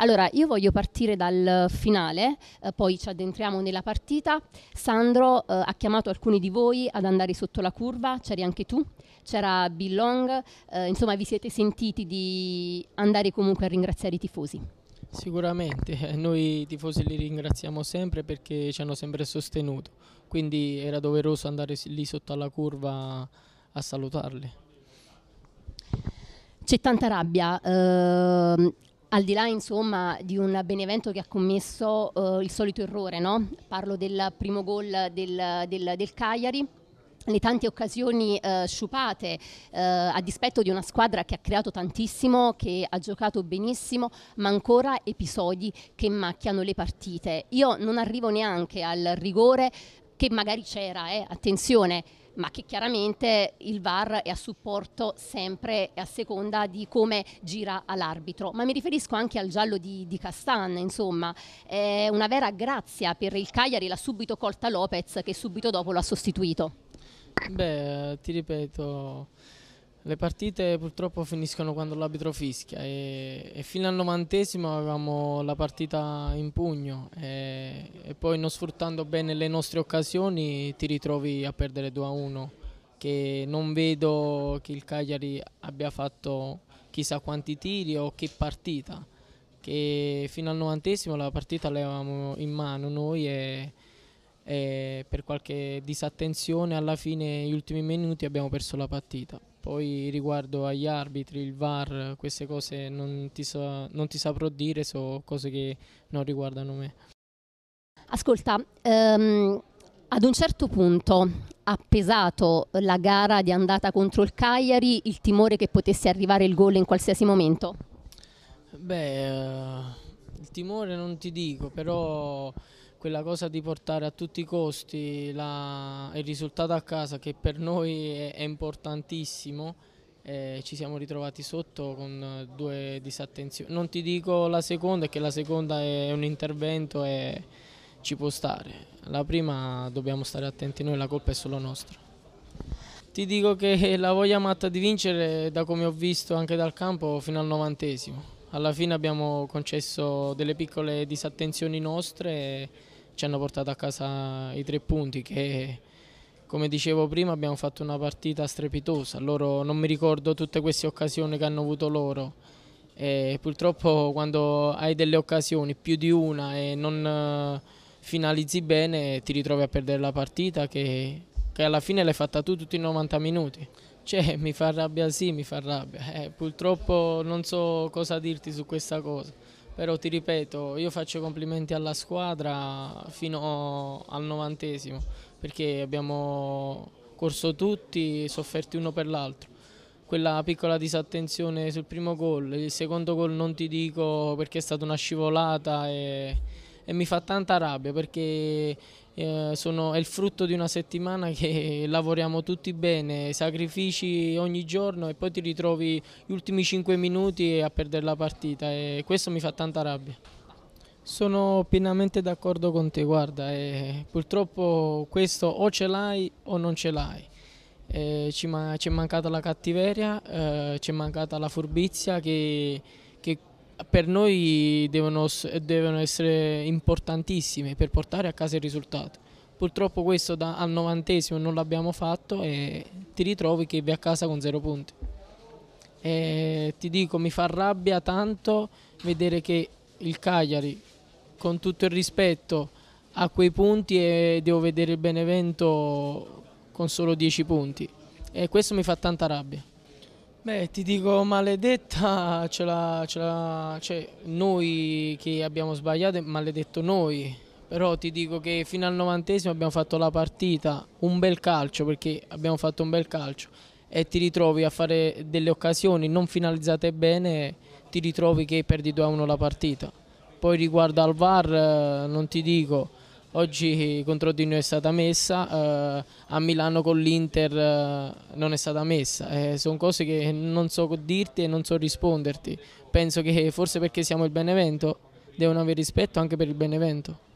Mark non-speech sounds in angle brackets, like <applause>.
Allora, io voglio partire dal finale, eh, poi ci addentriamo nella partita. Sandro eh, ha chiamato alcuni di voi ad andare sotto la curva, c'eri anche tu, c'era Bill Long, eh, insomma vi siete sentiti di andare comunque a ringraziare i tifosi. Sicuramente, eh, noi tifosi li ringraziamo sempre perché ci hanno sempre sostenuto, quindi era doveroso andare lì sotto alla curva a salutarli. C'è tanta rabbia, eh, al di là insomma, di un Benevento che ha commesso eh, il solito errore, no? parlo del primo gol del, del, del Cagliari, le tante occasioni eh, sciupate eh, a dispetto di una squadra che ha creato tantissimo, che ha giocato benissimo, ma ancora episodi che macchiano le partite. Io non arrivo neanche al rigore che magari c'era, eh, attenzione, ma che chiaramente il VAR è a supporto sempre a seconda di come gira all'arbitro. Ma mi riferisco anche al giallo di, di Castan, insomma, è una vera grazia per il Cagliari l'ha subito colta Lopez che subito dopo l'ha sostituito. Beh, ti ripeto, le partite purtroppo finiscono quando l'arbitro fischia e, e, fino al novantesimo avevamo la partita in pugno e, e, poi non sfruttando bene le nostre occasioni ti ritrovi a perdere 2-1 che non vedo che il Cagliari abbia fatto chissà quanti tiri o che partita che fino al novantesimo la partita l'avevamo in mano noi e, e per qualche disattenzione alla fine negli ultimi minuti abbiamo perso la partita poi riguardo agli arbitri, il VAR, queste cose non ti, so, non ti saprò dire, sono cose che non riguardano me. Ascolta, um, ad un certo punto ha pesato la gara di andata contro il Cagliari il timore che potesse arrivare il gol in qualsiasi momento? Beh, uh, il timore non ti dico, però quella cosa di portare a tutti i costi la, il risultato a casa che per noi è, è importantissimo, eh, ci siamo ritrovati sotto con due disattenzioni. Non ti dico la seconda, che la seconda è un intervento e ci può stare. La prima dobbiamo stare attenti noi, la colpa è solo nostra. Ti dico che <laughs> la voglia matta di vincere, da come ho visto anche dal campo, fino al novantesimo alla fine abbiamo concesso delle piccole disattenzioni nostre e ci hanno portato a casa i tre punti che come dicevo prima abbiamo fatto una partita strepitosa, loro, non mi ricordo tutte queste occasioni che hanno avuto loro e purtroppo quando hai delle occasioni più di una e non eh, finalizzi bene ti ritrovi a perdere la partita che, che alla fine l'hai fatta tu tutti i 90 minuti. Cioè, <laughs> mi fa rabbia sì, mi fa rabbia. Eh, purtroppo non so cosa dirti su questa cosa. Però ti ripeto, io faccio complimenti alla squadra fino al novantesimo, perché abbiamo corso tutti, sofferti uno per l'altro. Quella piccola disattenzione sul primo gol, il secondo gol non ti dico perché è stata una scivolata e e mi fa tanta rabbia perché eh, sono, è il frutto di una settimana <laughs> che lavoriamo tutti bene, sacrifici ogni giorno e poi ti ritrovi gli ultimi 5 minuti a perdere la partita e questo mi fa tanta rabbia. Sono pienamente d'accordo con te, guarda, purtroppo questo o ce l'hai o non ce l'hai. Eh, ci, ma, ci, è mancata la cattiveria, eh, ci è mancata la furbizia che, che per noi devono, devono essere importantissime per portare a casa il risultato. Purtroppo questo da, al novantesimo non l'abbiamo fatto e ti ritrovi che vai a casa con zero punti. E ti dico, mi fa rabbia tanto vedere che il Cagliari, con tutto il rispetto ha quei punti, e devo vedere il Benevento con solo 10 punti. E questo mi fa tanta rabbia. Beh, ti dico maledetta, ce la, ce la, cioè, noi che abbiamo sbagliato, maledetto noi, però ti dico che fino al novantesimo abbiamo fatto la partita, un bel calcio, perché abbiamo fatto un bel calcio, e ti ritrovi a fare delle occasioni non finalizzate bene, ti ritrovi che perdi 2-1 la partita. Poi riguardo al VAR, eh, non ti dico, Oggi contro di noi è stata messa, eh, a Milano con l'Inter eh, non è stata messa. Eh, sono cose che non so dirti e non so risponderti. Penso che forse perché siamo il Benevento devono avere rispetto anche per il Benevento.